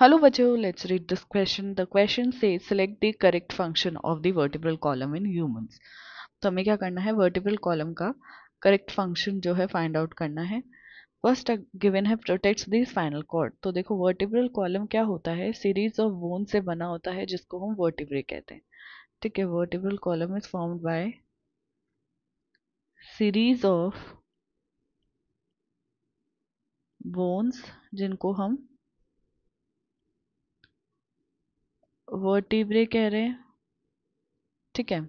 Hello Vajo, let's read this question. The question says select the correct function of the vertebral column in humans. तो हमें क्या करना है vertebral column का correct function जो है फाइंड आउट करना है फर्स्ट गिवन है प्रोटेक्ट दी स्पाइनल कॉर्ड तो देखो वर्टिब्रल कॉलम क्या होता है सीरीज ऑफ बोन से बना होता है जिसको हम वर्टिब्रे कहते हैं ठीक है vertebral column is form by series of bones जिनको हम वर्टिब्रे कह रहे हैं ठीक है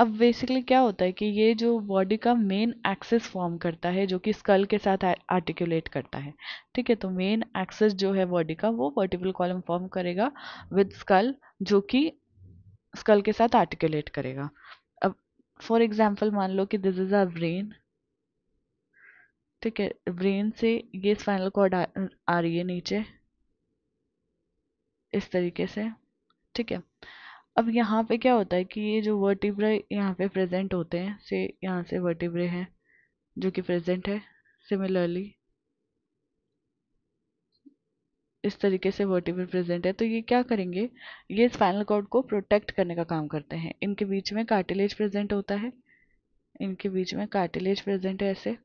अब बेसिकली क्या होता है कि ये जो बॉडी का मेन एक्सेस फॉर्म करता है जो कि स्कल के साथ आर्टिकुलेट करता है ठीक है तो मेन एक्सेस जो है बॉडी का वो वर्टिबल कॉलम फॉर्म करेगा विद स्कल जो कि स्कल के साथ आर्टिकुलेट करेगा अब फॉर एग्जांपल मान लो कि दिस इज आर ब्रेन ठीक है ब्रेन से ये स्पाइनल कॉर्ड आ, आ रही है नीचे इस तरीके से ठीक है अब यहाँ पे क्या होता है कि ये जो वर्टिब्रे यहाँ पे प्रेजेंट होते हैं से यहाँ से वर्टिब्रे हैं जो कि प्रेजेंट है सिमिलरली इस तरीके से वर्टिब्रे प्रेजेंट है तो ये क्या करेंगे ये स्पाइनल कॉर्ड को प्रोटेक्ट करने का काम करते हैं इनके बीच में कार्टिलेज प्रेजेंट होता है इनके बीच में कार्टिलेज प्रेजेंट है ऐसे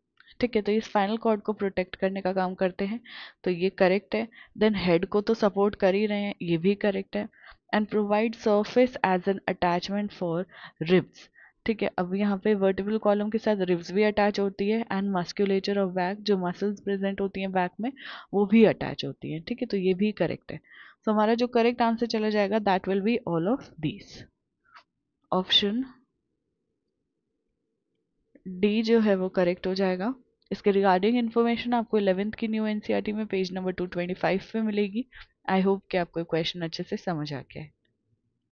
ठीक है तो ये स्पाइनल कॉर्ड को प्रोटेक्ट करने का काम करते हैं तो ये करेक्ट है देन हेड को तो सपोर्ट कर ही रहे हैं ये भी करेक्ट है and provide surface as an attachment for ribs ठीक है अब यहाँ पे वर्टिबल कॉलम के साथ रिब्स भी अटैच होती है एंड मस्क्यूलेचर ऑफ बैक जो मसल्स प्रेजेंट होती हैं बैक में वो भी अटैच होती हैं ठीक है तो ये भी करेक्ट है तो so, हमारा जो करेक्ट आंसर चला जाएगा that will be all of these option D जो है वो करेक्ट हो जाएगा इसके रिगार्डिंग इन्फॉर्मेशन आपको इलेवेंथ की न्यू एनसीईआरटी e में पेज नंबर 225 पे मिलेगी आई होप कि आपको क्वेश्चन अच्छे से समझ आ गया है